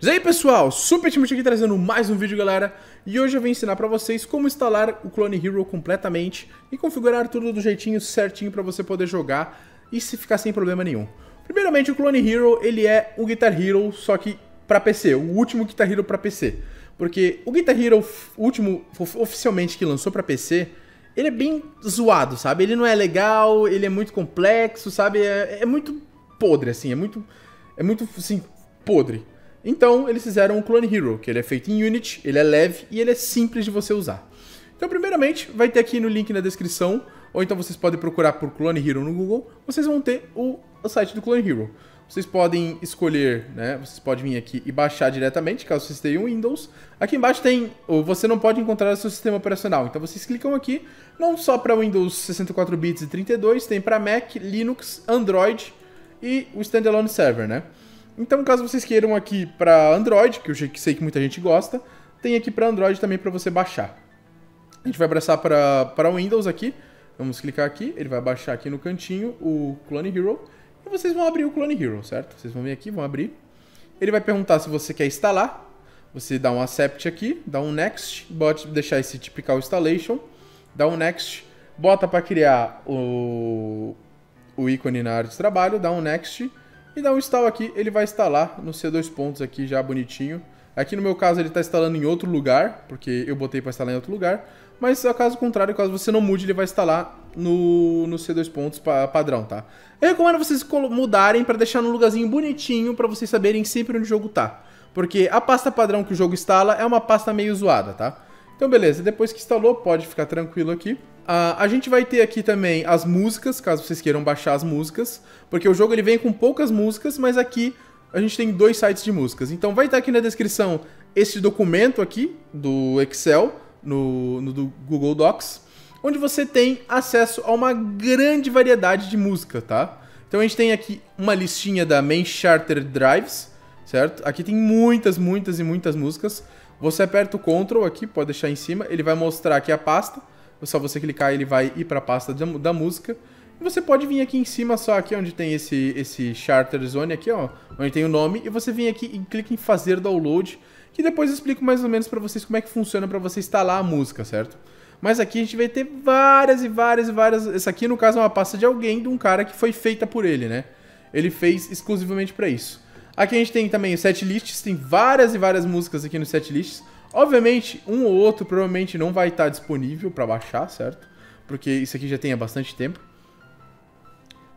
E aí pessoal, Super Timothy aqui trazendo mais um vídeo galera E hoje eu vim ensinar pra vocês como instalar o Clone Hero completamente E configurar tudo do jeitinho certinho pra você poder jogar E se ficar sem problema nenhum Primeiramente o Clone Hero, ele é o Guitar Hero, só que pra PC O último Guitar Hero pra PC Porque o Guitar Hero, último oficialmente que lançou pra PC ele é bem zoado, sabe? Ele não é legal, ele é muito complexo, sabe? É, é muito podre, assim, é muito. É muito, assim, podre. Então, eles fizeram o um Clone Hero, que ele é feito em Unity, ele é leve e ele é simples de você usar. Então, primeiramente, vai ter aqui no link na descrição, ou então vocês podem procurar por Clone Hero no Google, vocês vão ter o, o site do Clone Hero vocês podem escolher, né? Vocês podem vir aqui e baixar diretamente, caso vocês tenham Windows. Aqui embaixo tem, ou você não pode encontrar o seu sistema operacional. Então vocês clicam aqui, não só para Windows 64 bits e 32, tem para Mac, Linux, Android e o standalone server, né? Então, caso vocês queiram aqui para Android, que eu sei que muita gente gosta, tem aqui para Android também para você baixar. A gente vai abraçar para Windows aqui. Vamos clicar aqui, ele vai baixar aqui no cantinho o Clone Hero. E vocês vão abrir o Clone Hero, certo? Vocês vão vir aqui, vão abrir. Ele vai perguntar se você quer instalar. Você dá um accept aqui, dá um next, bota, deixar esse typical installation, dá um next, bota para criar o, o ícone na área de trabalho, dá um next e dá um install aqui. Ele vai instalar no C2 pontos aqui já bonitinho. Aqui no meu caso ele está instalando em outro lugar, porque eu botei para instalar em outro lugar, mas caso contrário, caso você não mude, ele vai instalar no, no C2 pontos pa, padrão, tá? Eu recomendo vocês mudarem para deixar num lugarzinho bonitinho para vocês saberem sempre onde o jogo tá. Porque a pasta padrão que o jogo instala é uma pasta meio zoada, tá? Então beleza, depois que instalou, pode ficar tranquilo aqui. Uh, a gente vai ter aqui também as músicas, caso vocês queiram baixar as músicas, porque o jogo ele vem com poucas músicas, mas aqui a gente tem dois sites de músicas. Então vai estar aqui na descrição esse documento aqui do Excel, no, no do Google Docs, onde você tem acesso a uma grande variedade de música, tá? Então a gente tem aqui uma listinha da Main Charter Drives, certo? Aqui tem muitas, muitas e muitas músicas. Você aperta o Ctrl aqui, pode deixar em cima, ele vai mostrar aqui a pasta. É só você clicar, ele vai ir para a pasta da, da música. E você pode vir aqui em cima, só aqui onde tem esse, esse Charter Zone aqui, ó, onde tem o nome, e você vem aqui e clica em fazer download. E depois eu explico mais ou menos para vocês como é que funciona para você instalar a música, certo? Mas aqui a gente vai ter várias e várias e várias. Essa aqui, no caso, é uma pasta de alguém, de um cara que foi feita por ele, né? Ele fez exclusivamente para isso. Aqui a gente tem também os setlists, tem várias e várias músicas aqui nos setlists. Obviamente, um ou outro provavelmente não vai estar tá disponível para baixar, certo? Porque isso aqui já tem há bastante tempo.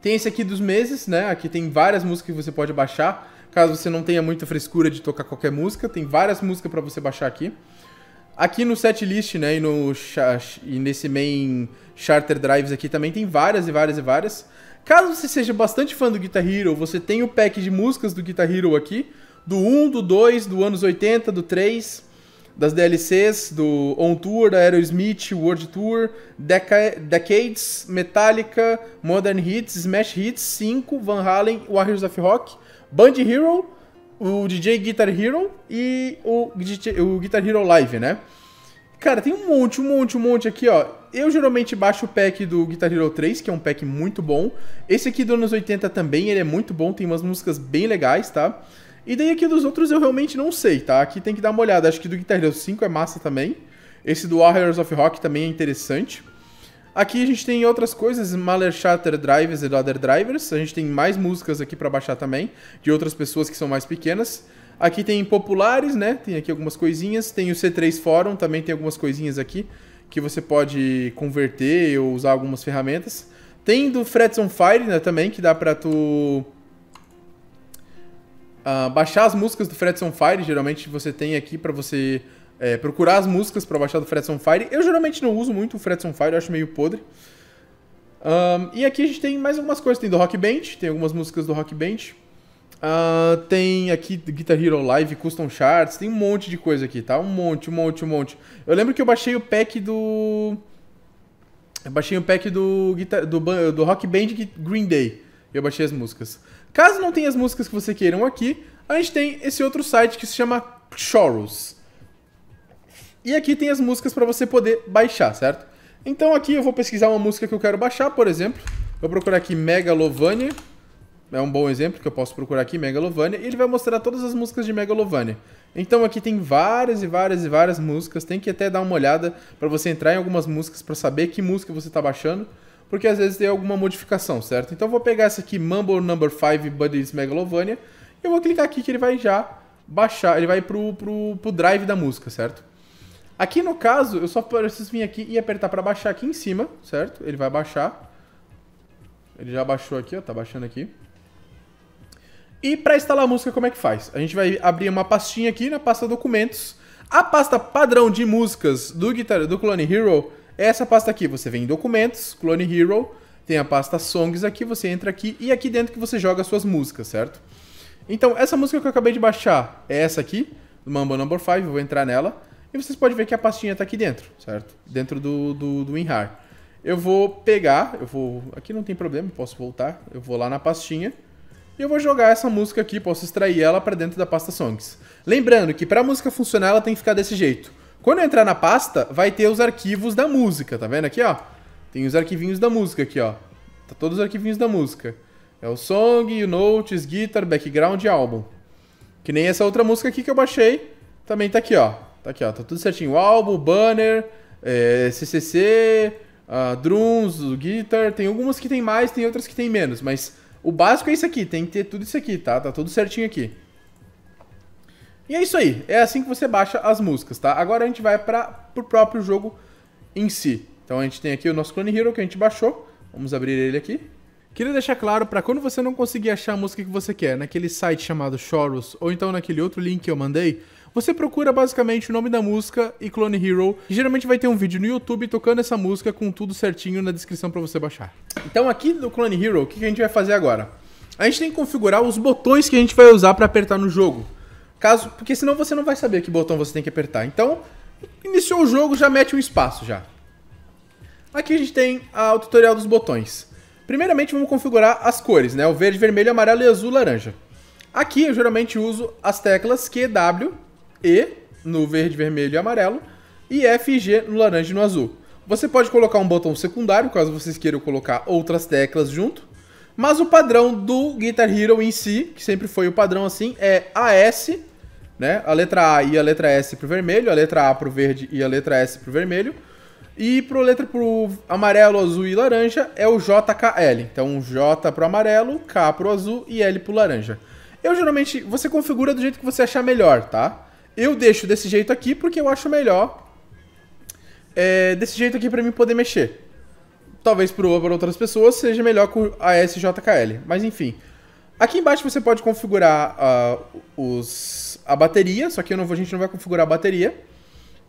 Tem esse aqui dos meses, né? Aqui tem várias músicas que você pode baixar caso você não tenha muita frescura de tocar qualquer música, tem várias músicas para você baixar aqui. Aqui no setlist, né, e, no, e nesse main charter drives aqui também tem várias e várias e várias. Caso você seja bastante fã do Guitar Hero, você tem o pack de músicas do Guitar Hero aqui, do 1, do 2, do anos 80, do 3, das DLCs, do On Tour, da Aerosmith, World Tour, Deca Decades, Metallica, Modern Hits, Smash Hits, 5, Van Halen, Warriors of Rock, Band Hero, o DJ Guitar Hero e o, o Guitar Hero Live, né? Cara, tem um monte, um monte, um monte aqui, ó. Eu geralmente baixo o pack do Guitar Hero 3, que é um pack muito bom. Esse aqui do anos 80 também, ele é muito bom, tem umas músicas bem legais, tá? E daí aqui dos outros eu realmente não sei, tá? Aqui tem que dar uma olhada. Acho que do Guitar Hero 5 é massa também. Esse do Warriors of Rock também é interessante. Aqui a gente tem outras coisas, Mahler Charter Drivers e Other Drivers. A gente tem mais músicas aqui para baixar também, de outras pessoas que são mais pequenas. Aqui tem populares, né? Tem aqui algumas coisinhas. Tem o C3 Forum, também tem algumas coisinhas aqui que você pode converter ou usar algumas ferramentas. Tem do Frets on Fire, né, também, que dá pra tu... Uh, baixar as músicas do Frets on Fire, geralmente você tem aqui para você é, procurar as músicas para baixar do Frets on Fire. Eu geralmente não uso muito o Frets on Fire, eu acho meio podre. Um, e aqui a gente tem mais algumas coisas. Tem do Rock Band, tem algumas músicas do Rock Band. Uh, tem aqui Guitar Hero Live, Custom Charts, tem um monte de coisa aqui, tá? Um monte, um monte, um monte. Eu lembro que eu baixei o pack do... Eu baixei o pack do, guitar... do, do Rock Band Green Day. Eu baixei as músicas. Caso não tenha as músicas que você queiram aqui, a gente tem esse outro site que se chama Chorus. E aqui tem as músicas para você poder baixar, certo? Então aqui eu vou pesquisar uma música que eu quero baixar, por exemplo. Vou procurar aqui Megalovania. É um bom exemplo que eu posso procurar aqui, Megalovania. E ele vai mostrar todas as músicas de Megalovania. Então aqui tem várias e várias e várias músicas. Tem que até dar uma olhada para você entrar em algumas músicas para saber que música você está baixando. Porque às vezes tem alguma modificação, certo? Então eu vou pegar essa aqui, Mumble Number 5 Buddies Megalovania. E eu vou clicar aqui que ele vai já baixar, ele vai pro, pro, pro drive da música, certo? Aqui no caso, eu só preciso vir aqui e apertar para baixar aqui em cima, certo? Ele vai baixar. Ele já baixou aqui, ó, tá baixando aqui. E para instalar a música, como é que faz? A gente vai abrir uma pastinha aqui na pasta documentos. A pasta padrão de músicas do guitar do Clone Hero é essa pasta aqui. Você vem em documentos, Clone Hero, tem a pasta songs aqui, você entra aqui e aqui dentro que você joga suas músicas, certo? Então, essa música que eu acabei de baixar é essa aqui, do Mambo Number 5, eu vou entrar nela. E vocês podem ver que a pastinha está aqui dentro, certo? Dentro do, do, do WinRAR. Eu vou pegar, eu vou... Aqui não tem problema, posso voltar. Eu vou lá na pastinha e eu vou jogar essa música aqui, posso extrair ela para dentro da pasta Songs. Lembrando que para a música funcionar, ela tem que ficar desse jeito. Quando eu entrar na pasta, vai ter os arquivos da música, tá vendo aqui, ó? Tem os arquivinhos da música aqui, ó. Tá todos os arquivinhos da música. É o song, o notes, guitar, background e álbum. Que nem essa outra música aqui que eu baixei, também tá aqui, ó. Tá aqui, ó. Tá tudo certinho. O álbum, banner, é, CCC, uh, drums, guitar. Tem algumas que tem mais, tem outras que tem menos. Mas o básico é isso aqui. Tem que ter tudo isso aqui, tá? Tá tudo certinho aqui. E é isso aí. É assim que você baixa as músicas, tá? Agora a gente vai para o próprio jogo em si. Então a gente tem aqui o nosso Clone Hero que a gente baixou. Vamos abrir ele aqui. Queria deixar claro para quando você não conseguir achar a música que você quer naquele site chamado Chorus ou então naquele outro link que eu mandei, você procura basicamente o nome da música e Clone Hero, e geralmente vai ter um vídeo no YouTube tocando essa música com tudo certinho na descrição para você baixar. Então aqui no Clone Hero, o que a gente vai fazer agora? A gente tem que configurar os botões que a gente vai usar para apertar no jogo. Caso, porque senão você não vai saber que botão você tem que apertar. Então, iniciou o jogo, já mete um espaço já. Aqui a gente tem ah, o tutorial dos botões. Primeiramente vamos configurar as cores, né? O verde, vermelho, amarelo e azul, laranja. Aqui eu geralmente uso as teclas Q, W e no verde, vermelho e amarelo, e F e G no laranja e no azul. Você pode colocar um botão secundário, caso vocês queiram colocar outras teclas junto, mas o padrão do Guitar Hero em si, que sempre foi o padrão assim, é AS, né? A letra A e a letra S pro vermelho, a letra A pro verde e a letra S pro vermelho. E pro letra o amarelo, azul e laranja é o JKL. Então J pro amarelo, K pro azul e L pro laranja. Eu geralmente você configura do jeito que você achar melhor, tá? Eu deixo desse jeito aqui porque eu acho melhor é, desse jeito aqui para mim poder mexer. Talvez para outras pessoas seja melhor com a SJKL, mas enfim. Aqui embaixo você pode configurar uh, os, a bateria, só que não, a gente não vai configurar a bateria.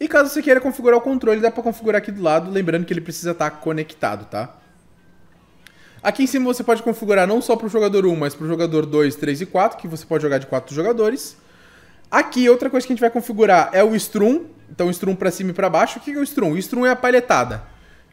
E caso você queira configurar o controle, dá para configurar aqui do lado, lembrando que ele precisa estar tá conectado, tá? Aqui em cima você pode configurar não só para o jogador 1, mas para o jogador 2, 3 e 4, que você pode jogar de 4 jogadores. Aqui, outra coisa que a gente vai configurar é o strum. Então, strum para cima e para baixo. O que é o strum? O strum é a palhetada.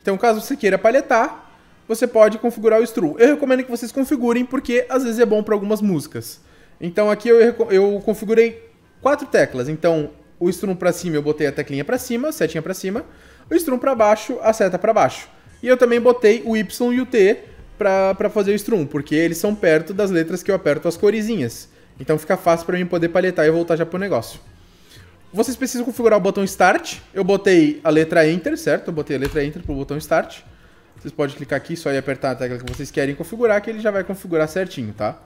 Então, caso você queira palhetar, você pode configurar o strum. Eu recomendo que vocês configurem, porque às vezes é bom para algumas músicas. Então, aqui eu, eu configurei quatro teclas. Então, o strum para cima eu botei a teclinha para cima, a setinha para cima. O strum para baixo, a seta para baixo. E eu também botei o Y e o T para fazer o strum, porque eles são perto das letras que eu aperto as coresinhas. Então fica fácil para mim poder paletar e voltar já pro negócio. Vocês precisam configurar o botão Start. Eu botei a letra Enter, certo? Eu botei a letra Enter pro botão Start. Vocês podem clicar aqui só e apertar a tecla que vocês querem configurar, que ele já vai configurar certinho, tá?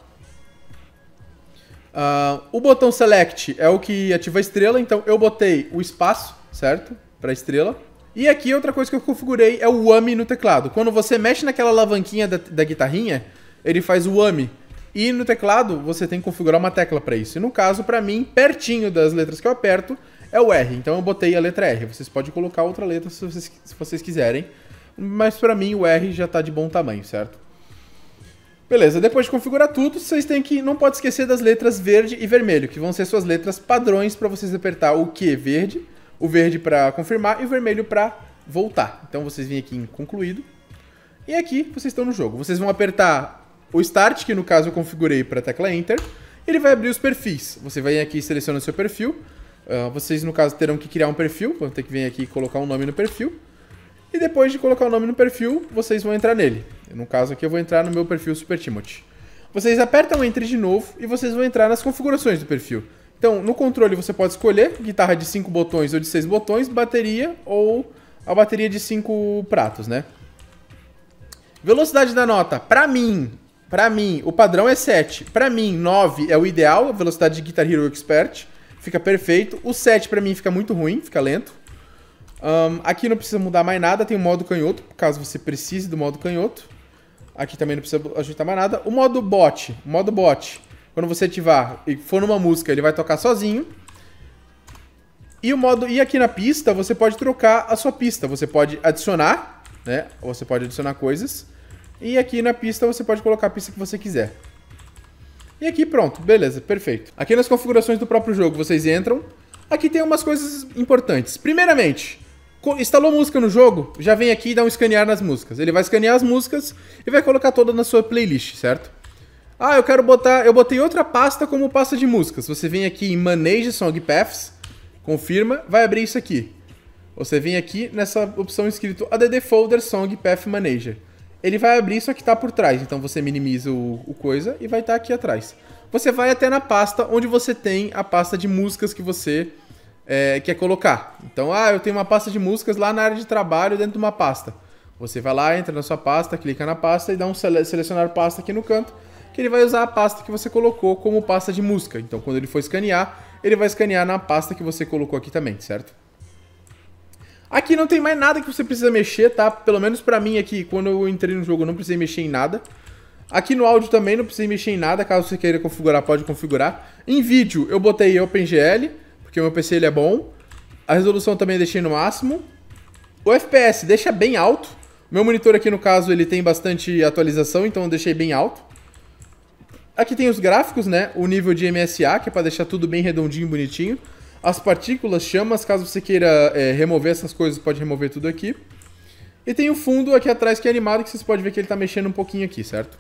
Uh, o botão Select é o que ativa a estrela, então eu botei o espaço, certo? Para estrela. E aqui outra coisa que eu configurei é o AMI no teclado. Quando você mexe naquela alavanquinha da, da guitarrinha, ele faz o AMI. E no teclado você tem que configurar uma tecla para isso. E no caso, para mim, pertinho das letras que eu aperto é o R. Então eu botei a letra R. Vocês podem colocar outra letra se vocês, se vocês quiserem. Mas para mim o R já está de bom tamanho, certo? Beleza, depois de configurar tudo, vocês têm que não pode esquecer das letras verde e vermelho, que vão ser suas letras padrões para vocês apertar o Q verde, o verde para confirmar e o vermelho para voltar. Então vocês vêm aqui em concluído. E aqui vocês estão no jogo. Vocês vão apertar o Start, que no caso eu configurei para a tecla Enter, ele vai abrir os perfis. Você vai aqui e seleciona o seu perfil. Uh, vocês, no caso, terão que criar um perfil, vão ter que vir aqui e colocar um nome no perfil. E depois de colocar o nome no perfil, vocês vão entrar nele. No caso aqui, eu vou entrar no meu perfil Super Timothy. Vocês apertam Enter de novo e vocês vão entrar nas configurações do perfil. Então, no controle você pode escolher guitarra de 5 botões ou de 6 botões, bateria ou a bateria de 5 pratos, né? Velocidade da nota, pra mim, Pra mim, o padrão é 7. Pra mim, 9 é o ideal, a velocidade de Guitar Hero Expert. Fica perfeito. O 7 pra mim fica muito ruim, fica lento. Um, aqui não precisa mudar mais nada, tem o modo canhoto, caso você precise do modo canhoto. Aqui também não precisa ajustar mais nada. O modo bot, o modo bot, quando você ativar e for numa música, ele vai tocar sozinho. E o modo e aqui na pista, você pode trocar a sua pista, você pode adicionar, né? Você pode adicionar coisas. E aqui na pista você pode colocar a pista que você quiser. E aqui pronto, beleza, perfeito. Aqui nas configurações do próprio jogo vocês entram. Aqui tem umas coisas importantes. Primeiramente, instalou música no jogo, já vem aqui e dá um escanear nas músicas. Ele vai escanear as músicas e vai colocar toda na sua playlist, certo? Ah, eu quero botar... Eu botei outra pasta como pasta de músicas. Você vem aqui em Manage Song Paths, confirma, vai abrir isso aqui. Você vem aqui nessa opção escrito ADD Folder Song Path Manager. Ele vai abrir isso aqui tá por trás, então você minimiza o, o coisa e vai estar tá aqui atrás. Você vai até na pasta onde você tem a pasta de músicas que você é, quer colocar. Então, ah, eu tenho uma pasta de músicas lá na área de trabalho dentro de uma pasta. Você vai lá, entra na sua pasta, clica na pasta e dá um sele selecionar pasta aqui no canto, que ele vai usar a pasta que você colocou como pasta de música. Então, quando ele for escanear, ele vai escanear na pasta que você colocou aqui também, certo? Aqui não tem mais nada que você precisa mexer, tá? Pelo menos pra mim aqui, quando eu entrei no jogo, eu não precisei mexer em nada. Aqui no áudio também não precisei mexer em nada, caso você queira configurar, pode configurar. Em vídeo eu botei OpenGL, porque o meu PC ele é bom. A resolução também deixei no máximo. O FPS deixa bem alto. Meu monitor aqui, no caso, ele tem bastante atualização, então eu deixei bem alto. Aqui tem os gráficos, né? O nível de MSA, que é para deixar tudo bem redondinho, bonitinho. As partículas, chamas, caso você queira é, remover essas coisas, pode remover tudo aqui. E tem o fundo aqui atrás que é animado, que vocês podem ver que ele está mexendo um pouquinho aqui, certo?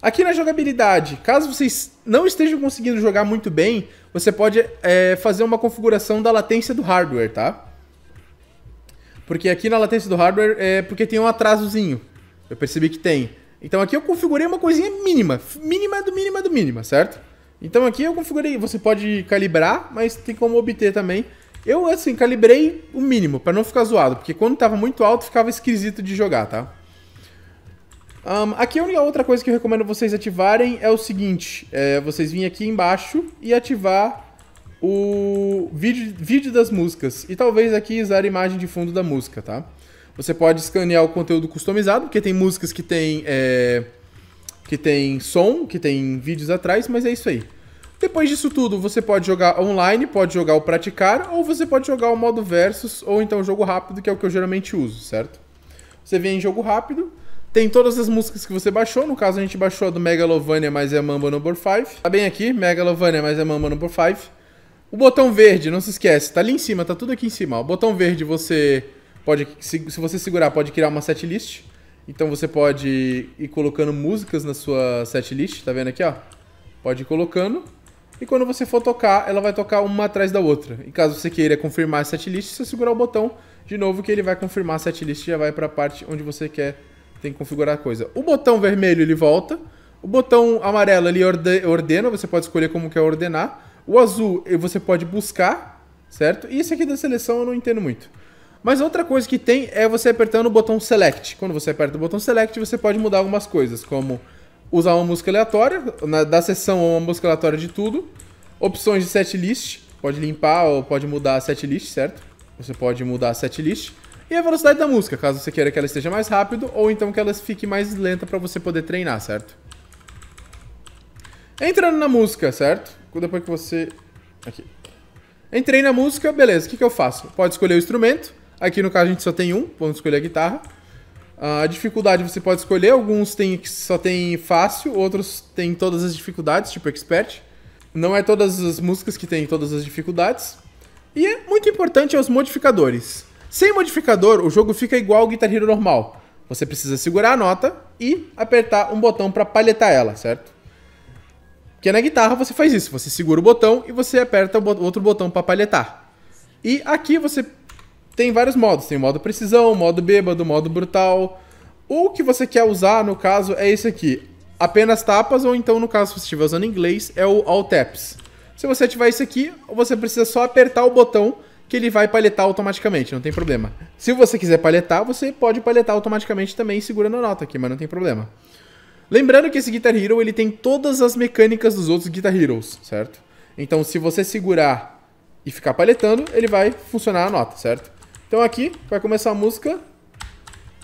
Aqui na jogabilidade, caso vocês não estejam conseguindo jogar muito bem, você pode é, fazer uma configuração da latência do hardware, tá? Porque aqui na latência do hardware é porque tem um atrasozinho. Eu percebi que tem. Então aqui eu configurei uma coisinha mínima. Mínima do mínima do mínima, certo? Então aqui eu configurei, você pode calibrar, mas tem como obter também. Eu, assim, calibrei o mínimo, para não ficar zoado, porque quando tava muito alto ficava esquisito de jogar, tá? Um, aqui a única outra coisa que eu recomendo vocês ativarem é o seguinte, é, vocês virem aqui embaixo e ativar o vídeo, vídeo das músicas, e talvez aqui usar a imagem de fundo da música, tá? Você pode escanear o conteúdo customizado, porque tem músicas que tem... É, que tem som, que tem vídeos atrás, mas é isso aí. Depois disso tudo, você pode jogar online, pode jogar o praticar, ou você pode jogar o modo versus, ou então o jogo rápido, que é o que eu geralmente uso, certo? Você vem em jogo rápido, tem todas as músicas que você baixou, no caso a gente baixou a do Megalovania, mas é Mamba Number 5. Tá bem aqui, Megalovania, mas é Mamba Number 5. O botão verde, não se esquece, tá ali em cima, tá tudo aqui em cima. O botão verde você pode, se, se você segurar, pode criar uma setlist. Então você pode ir colocando músicas na sua setlist, tá vendo aqui, ó? Pode ir colocando. E quando você for tocar, ela vai tocar uma atrás da outra. E caso você queira confirmar a setlist, você segurar o botão de novo que ele vai confirmar a setlist e já vai para a parte onde você quer tem que configurar a coisa. O botão vermelho ele volta, o botão amarelo ele ordena, você pode escolher como quer ordenar. O azul você pode buscar, certo? E esse aqui da seleção eu não entendo muito. Mas outra coisa que tem é você apertando o botão Select. Quando você aperta o botão Select, você pode mudar algumas coisas, como usar uma música aleatória, na, da sessão uma música aleatória de tudo, opções de setlist, pode limpar ou pode mudar a setlist, certo? Você pode mudar a setlist. E a velocidade da música, caso você queira que ela esteja mais rápido ou então que ela fique mais lenta para você poder treinar, certo? Entrando na música, certo? Depois que você... Aqui. Entrei na música, beleza, o que, que eu faço? Pode escolher o instrumento, Aqui no caso a gente só tem um, vamos escolher a guitarra. Ah, a dificuldade você pode escolher, alguns tem, só tem fácil, outros tem todas as dificuldades, tipo expert. Não é todas as músicas que tem todas as dificuldades. E é muito importante é os modificadores. Sem modificador, o jogo fica igual ao Guitar Hero normal. Você precisa segurar a nota e apertar um botão para palhetar ela, certo? Porque na guitarra você faz isso, você segura o botão e você aperta o outro botão para palhetar. E aqui você tem vários modos. Tem modo precisão, modo bêbado, modo brutal. O que você quer usar, no caso, é esse aqui. Apenas tapas, ou então, no caso, se você estiver usando inglês, é o All Taps. Se você ativar isso aqui, você precisa só apertar o botão que ele vai paletar automaticamente, não tem problema. Se você quiser paletar, você pode paletar automaticamente também, segurando a nota aqui, mas não tem problema. Lembrando que esse Guitar Hero, ele tem todas as mecânicas dos outros Guitar Heroes, certo? Então, se você segurar e ficar paletando, ele vai funcionar a nota, certo? Então aqui vai começar a música.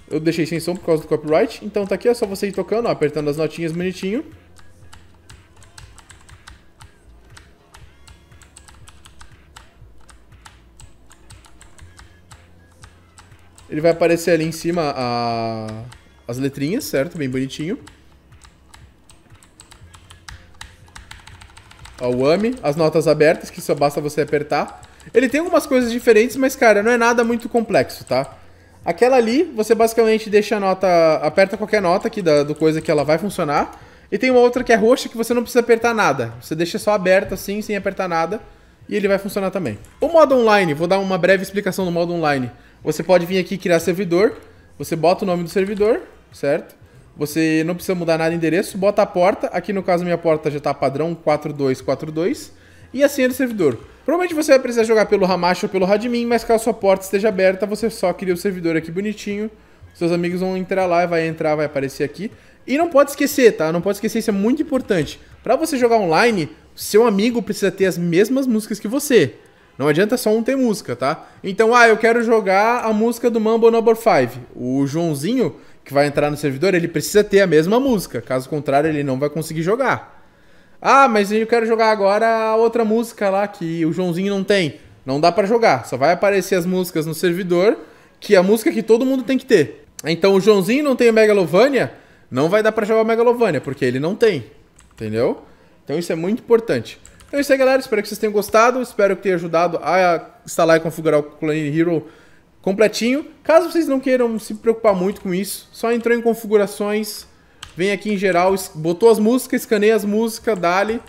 Eu deixei sem som por causa do copyright. Então tá aqui, é só você ir tocando, ó, apertando as notinhas bonitinho. Ele vai aparecer ali em cima a... as letrinhas, certo? Bem bonitinho. Ó, o AMI, as notas abertas, que só basta você apertar. Ele tem algumas coisas diferentes, mas, cara, não é nada muito complexo, tá? Aquela ali, você basicamente deixa a nota. aperta qualquer nota aqui da, do coisa que ela vai funcionar. E tem uma outra que é roxa que você não precisa apertar nada. Você deixa só aberta assim, sem apertar nada. E ele vai funcionar também. O modo online, vou dar uma breve explicação do modo online. Você pode vir aqui criar servidor. Você bota o nome do servidor, certo? Você não precisa mudar nada de endereço, bota a porta. Aqui no caso minha porta já está padrão 4242. E a senha do servidor. Provavelmente você vai precisar jogar pelo Hamashi ou pelo Radmin, mas caso sua porta esteja aberta, você só cria o servidor aqui bonitinho. Seus amigos vão entrar lá, vai entrar, vai aparecer aqui. E não pode esquecer, tá? Não pode esquecer, isso é muito importante. Para você jogar online, seu amigo precisa ter as mesmas músicas que você. Não adianta só um ter música, tá? Então, ah, eu quero jogar a música do Mambo Number 5. O Joãozinho, que vai entrar no servidor, ele precisa ter a mesma música. Caso contrário, ele não vai conseguir jogar. Ah, mas eu quero jogar agora a outra música lá que o Joãozinho não tem. Não dá para jogar, só vai aparecer as músicas no servidor, que é a música que todo mundo tem que ter. Então o Joãozinho não tem o Megalovania, não vai dar para jogar o Megalovania, porque ele não tem. Entendeu? Então isso é muito importante. Então é isso aí, galera. Espero que vocês tenham gostado. Espero que tenha ajudado a instalar e configurar o Clone Hero completinho. Caso vocês não queiram se preocupar muito com isso, só entrou em configurações, vem aqui em geral, botou as músicas, escaneia as músicas, dali.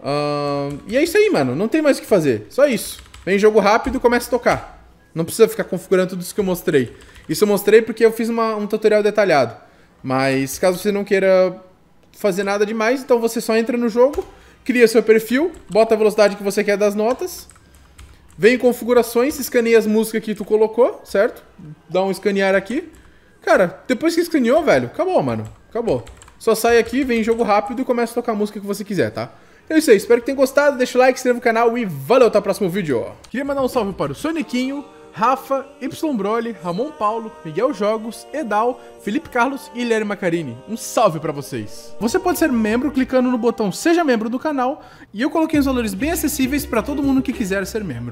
Uh, e é isso aí, mano. Não tem mais o que fazer. Só isso. Vem jogo rápido, começa a tocar. Não precisa ficar configurando tudo isso que eu mostrei. Isso eu mostrei porque eu fiz uma, um tutorial detalhado. Mas caso você não queira fazer nada demais, então você só entra no jogo, cria seu perfil, bota a velocidade que você quer das notas, vem em configurações, escaneia as músicas que tu colocou, certo? Dá um escanear aqui. Cara, depois que escaneou, velho, acabou, mano. Acabou. Só sai aqui, vem jogo rápido e começa a tocar a música que você quiser, tá? É isso aí, espero que tenham gostado, deixa o like, inscreva no canal e valeu, até o próximo vídeo. Queria mandar um salve para o Soniquinho, Rafa, Y Broly, Ramon Paulo, Miguel Jogos, Edal, Felipe Carlos e Guilherme Macarini. Um salve para vocês. Você pode ser membro clicando no botão Seja Membro do canal e eu coloquei os valores bem acessíveis para todo mundo que quiser ser membro.